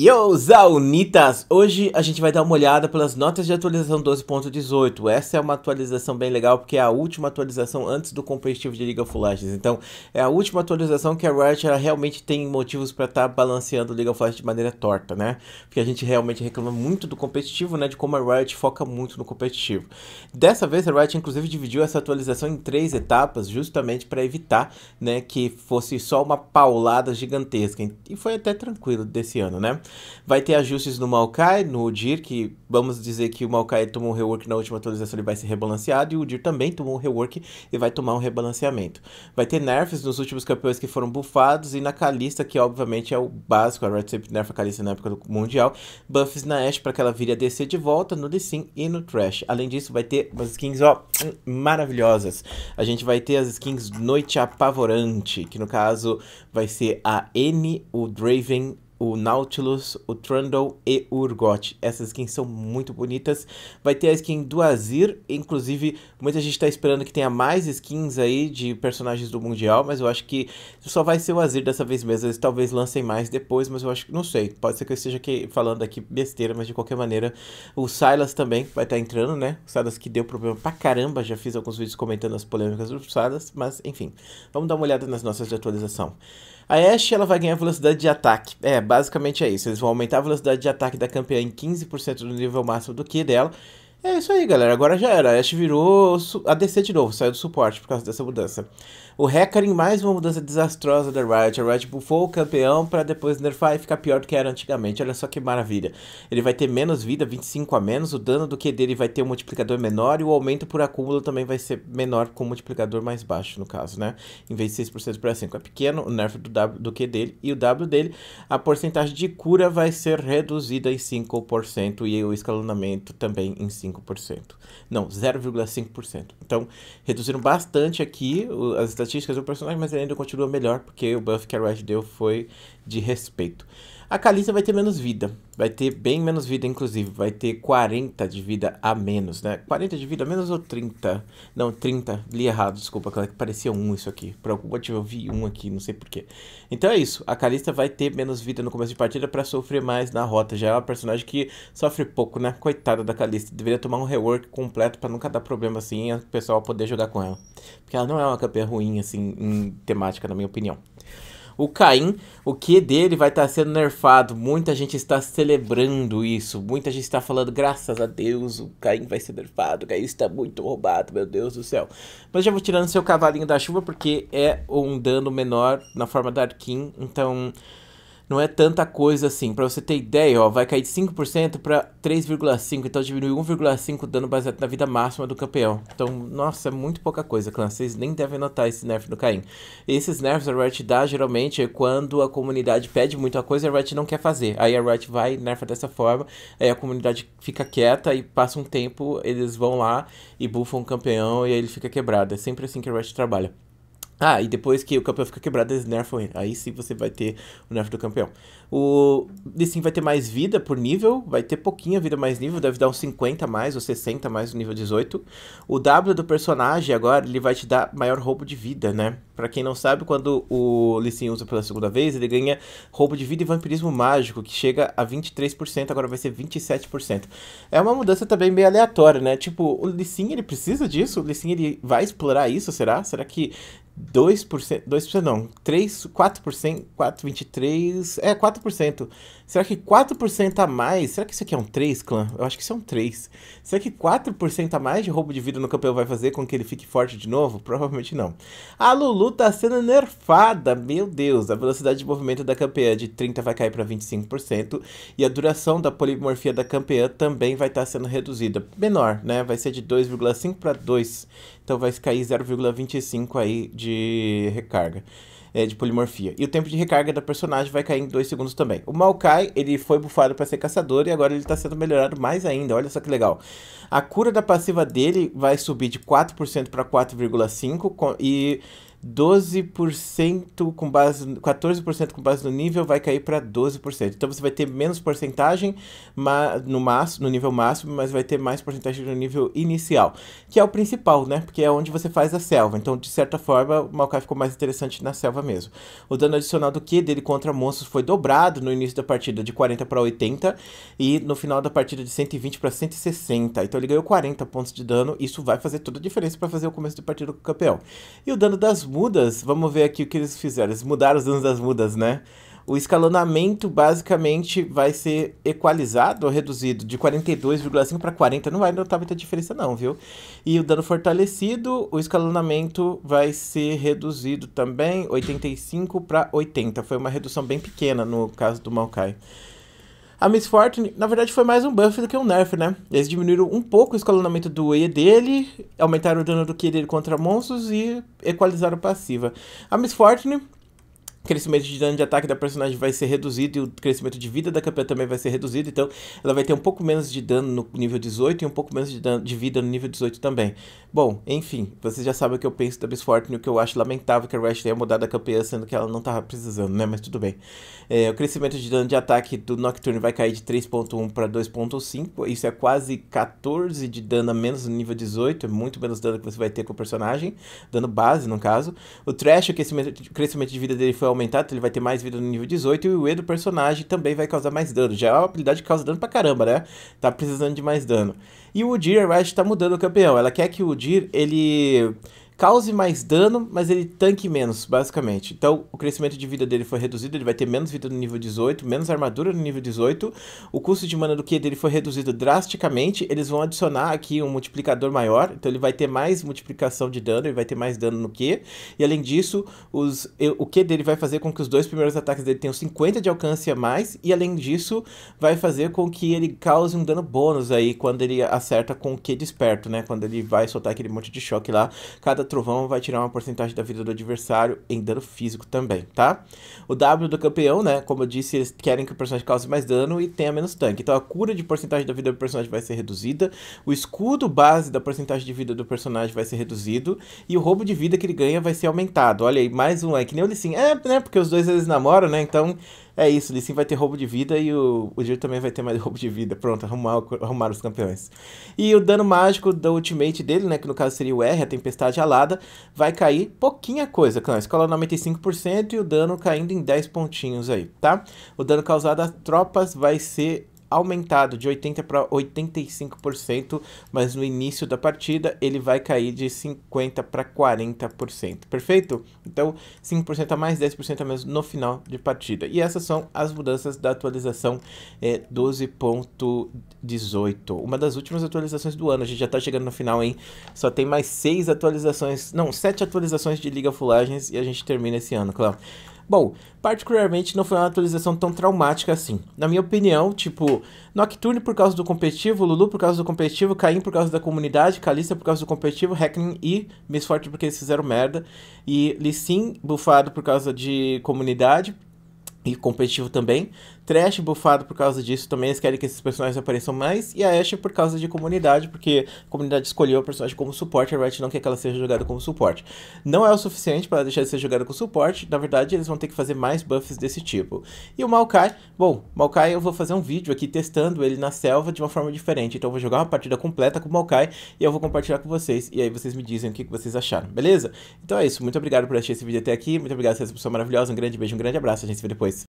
Yo, Zaunitas! Hoje a gente vai dar uma olhada pelas notas de atualização 12.18. Essa é uma atualização bem legal, porque é a última atualização antes do competitivo de League of Legends. Então, é a última atualização que a Riot realmente tem motivos para estar tá balanceando Liga League of Legends de maneira torta, né? Porque a gente realmente reclama muito do competitivo, né? De como a Riot foca muito no competitivo. Dessa vez, a Riot inclusive dividiu essa atualização em três etapas, justamente para evitar né, que fosse só uma paulada gigantesca. E foi até tranquilo desse ano, né? Vai ter ajustes no Maokai, no DIR, que vamos dizer que o Maokai tomou um rework na última atualização, ele vai ser rebalanceado, e o DIR também tomou um rework e vai tomar um rebalanceamento. Vai ter nerfs nos últimos campeões que foram bufados, e na Kalista, que obviamente é o básico, a Red sempre nerfa a Kalista na época do Mundial, buffs na Ashe para que ela vire a DC de volta, no Lee e no Trash. Além disso, vai ter umas skins, ó, maravilhosas. A gente vai ter as skins Noite Apavorante, que no caso vai ser a N, o Draven o Nautilus, o Trundle e o Urgot. Essas skins são muito bonitas. Vai ter a skin do Azir, inclusive muita gente está esperando que tenha mais skins aí de personagens do Mundial, mas eu acho que só vai ser o Azir dessa vez mesmo. Eles talvez lancem mais depois, mas eu acho que não sei. Pode ser que eu esteja aqui falando aqui besteira, mas de qualquer maneira, o Silas também vai estar tá entrando, né? O Silas que deu problema pra caramba, já fiz alguns vídeos comentando as polêmicas do Silas, mas enfim. Vamos dar uma olhada nas nossas de atualização. A Ashe, ela vai ganhar velocidade de ataque. É, basicamente é isso. Eles vão aumentar a velocidade de ataque da campeã em 15% do nível máximo do que dela é isso aí, galera. Agora já era. A Ash virou a DC de novo, saiu do suporte por causa dessa mudança. O Hackering, mais uma mudança desastrosa da Riot. A Riot bufou o campeão para depois nerfar e ficar pior do que era antigamente. Olha só que maravilha. Ele vai ter menos vida, 25 a menos. O dano do Q dele vai ter um multiplicador menor. E o aumento por acúmulo também vai ser menor com o multiplicador mais baixo, no caso, né? Em vez de 6% para 5 é pequeno. O nerf do, w, do Q dele e o W dele. A porcentagem de cura vai ser reduzida em 5% e o escalonamento também em 5%. 0,5%. Não, 0,5%. Então, reduziram bastante aqui o, as estatísticas do personagem, mas ele ainda continua melhor, porque o buff que a Riot deu foi de respeito. A Kalista vai ter menos vida. Vai ter bem menos vida, inclusive. Vai ter 40 de vida a menos, né? 40 de vida a menos ou 30? Não, 30. Li errado, desculpa. Que parecia um isso aqui. Por algum motivo eu vi um aqui, não sei porquê. Então é isso. A Kalista vai ter menos vida no começo de partida para sofrer mais na rota. Já é uma personagem que sofre pouco, né? Coitada da Kalista. Deveria tomar um rework completo para nunca dar problema assim e o pessoal poder jogar com ela. Porque ela não é uma campeã ruim, assim, em temática, na minha opinião o Caim, o que dele vai estar tá sendo nerfado. Muita gente está celebrando isso. Muita gente está falando, graças a Deus, o Caim vai ser nerfado. O Caim está muito roubado, meu Deus do céu. Mas já vou tirando seu cavalinho da chuva, porque é um dano menor na forma da Arkin. Então, não é tanta coisa assim. Para você ter ideia, ó, vai cair de 5% para 3,5%, então diminui 1,5 dano baseado na vida máxima do campeão. Então, nossa, é muito pouca coisa, clã. Vocês nem devem notar esse nerf do Caim. Esses nerfs a Riot dá geralmente é quando a comunidade pede muito a coisa e a Riot não quer fazer. Aí a Riot vai nerfa dessa forma, aí a comunidade fica quieta e passa um tempo, eles vão lá e bufam o campeão e aí ele fica quebrado. É sempre assim que a Riot trabalha. Ah, e depois que o campeão fica quebrado, eles nerfam ele. Aí sim você vai ter o nerf do campeão. O Lee vai ter mais vida por nível, vai ter pouquinha vida mais nível, deve dar uns 50 mais ou 60 mais no nível 18. O W do personagem agora, ele vai te dar maior roubo de vida, né? Pra quem não sabe, quando o Lee usa pela segunda vez, ele ganha roubo de vida e vampirismo mágico, que chega a 23%, agora vai ser 27%. É uma mudança também meio aleatória, né? Tipo, o Lee ele precisa disso? O Lee ele vai explorar isso, será? Será que 2%, 2% não, 3, 4%, 4, 23, é 4%. Será que 4% a mais, será que isso aqui é um 3, clã? Eu acho que isso é um 3. Será que 4% a mais de roubo de vida no campeão vai fazer com que ele fique forte de novo? Provavelmente não. A Lulu tá sendo nerfada, meu Deus. A velocidade de movimento da campeã de 30 vai cair pra 25% e a duração da polimorfia da campeã também vai estar tá sendo reduzida. Menor, né? Vai ser de 2,5 pra 2. Então vai cair 0,25 aí de de recarga, é, de polimorfia. E o tempo de recarga da personagem vai cair em 2 segundos também. O Maokai, ele foi bufado para ser caçador e agora ele está sendo melhorado mais ainda, olha só que legal. A cura da passiva dele vai subir de 4% para 4,5% e 12% com base 14% com base no nível vai cair para 12%. Então você vai ter menos porcentagem no máximo, no nível máximo, mas vai ter mais porcentagem no nível inicial, que é o principal, né? Porque é onde você faz a selva. Então, de certa forma, o Maokai ficou mais interessante na selva mesmo. O dano adicional do que dele contra monstros foi dobrado no início da partida de 40 para 80 e no final da partida de 120 para 160. Então ele ganhou 40 pontos de dano, isso vai fazer toda a diferença para fazer o começo de partida do campeão. E o dano das mudas, vamos ver aqui o que eles fizeram. Eles mudaram os anos das mudas, né? O escalonamento basicamente vai ser equalizado ou reduzido de 42,5 para 40. Não vai notar muita diferença, não, viu? E o dano fortalecido, o escalonamento vai ser reduzido também 85 para 80. Foi uma redução bem pequena no caso do Maokai. A Miss Fortune, na verdade, foi mais um buff do que um nerf, né? Eles diminuíram um pouco o escalonamento do E dele, aumentaram o dano do Q dele contra monstros e equalizaram a passiva. A Miss Fortune crescimento de dano de ataque da personagem vai ser reduzido e o crescimento de vida da campeã também vai ser reduzido, então ela vai ter um pouco menos de dano no nível 18 e um pouco menos de, dano, de vida no nível 18 também. Bom, enfim, vocês já sabem o que eu penso da Miss Fortune, o que eu acho lamentável que a Rash tenha mudado a campeã, sendo que ela não estava precisando, né? Mas tudo bem. É, o crescimento de dano de ataque do Nocturne vai cair de 3.1 para 2.5, isso é quase 14 de dano a menos no nível 18, é muito menos dano que você vai ter com o personagem, dano base no caso. O Trash, o crescimento, o crescimento de vida dele foi aumentado então ele vai ter mais vida no nível 18 e o E do personagem também vai causar mais dano. Já é uma habilidade que causa dano pra caramba, né? Tá precisando de mais dano. E o Udyr, a Riot tá mudando o campeão. Ela quer que o Udyr, ele cause mais dano, mas ele tanque menos, basicamente. Então, o crescimento de vida dele foi reduzido, ele vai ter menos vida no nível 18, menos armadura no nível 18. O custo de mana do Q dele foi reduzido drasticamente, eles vão adicionar aqui um multiplicador maior, então ele vai ter mais multiplicação de dano, ele vai ter mais dano no Q. E além disso, os, o Q dele vai fazer com que os dois primeiros ataques dele tenham 50 de alcance a mais, e além disso, vai fazer com que ele cause um dano bônus aí, quando ele acerta com o Q desperto, né? Quando ele vai soltar aquele monte de choque lá, cada Trovão vai tirar uma porcentagem da vida do adversário em dano físico também, tá? O W do campeão, né? Como eu disse, eles querem que o personagem cause mais dano e tenha menos tanque. Então a cura de porcentagem da vida do personagem vai ser reduzida. O escudo base da porcentagem de vida do personagem vai ser reduzido. E o roubo de vida que ele ganha vai ser aumentado. Olha aí, mais um. É que nem o disse, é, né? Porque os dois eles namoram, né? Então é isso, Lee Sin vai ter roubo de vida e o, o Jill também vai ter mais roubo de vida. Pronto, arrumar, arrumaram os campeões. E o dano mágico do ultimate dele, né, que no caso seria o R, a Tempestade Alada, vai cair pouquinha coisa, clã. Escola 95% e o dano caindo em 10 pontinhos aí, tá? O dano causado às tropas vai ser aumentado de 80% para 85%, mas no início da partida ele vai cair de 50% para 40%, perfeito? Então 5% a mais, 10% a menos no final de partida. E essas são as mudanças da atualização é, eh, 12.18, uma das últimas atualizações do ano, a gente já está chegando no final, hein? Só tem mais 6 atualizações, não, 7 atualizações de Liga Fulagens e a gente termina esse ano, claro. Bom, particularmente não foi uma atualização tão traumática assim. Na minha opinião, tipo, Nocturne por causa do competitivo, Lulu por causa do competitivo, Caim por causa da comunidade, Kalista por causa do competitivo, Hackney e Miss Forte porque eles fizeram merda, e Lissin bufado por causa de comunidade, e competitivo também. Trash bufado por causa disso também, eles querem que esses personagens apareçam mais. E a Ashe por causa de comunidade, porque a comunidade escolheu a personagem como suporte, a Riot não quer que ela seja jogada como suporte. Não é o suficiente para deixar de ser jogada como suporte, na verdade eles vão ter que fazer mais buffs desse tipo. E o Maokai, bom, Maokai eu vou fazer um vídeo aqui testando ele na selva de uma forma diferente. Então eu vou jogar uma partida completa com o Maokai e eu vou compartilhar com vocês. E aí vocês me dizem o que vocês acharam, beleza? Então é isso, muito obrigado por assistir esse vídeo até aqui, muito obrigado por essa pessoa maravilhosa, um grande beijo, um grande abraço, a gente se vê depois.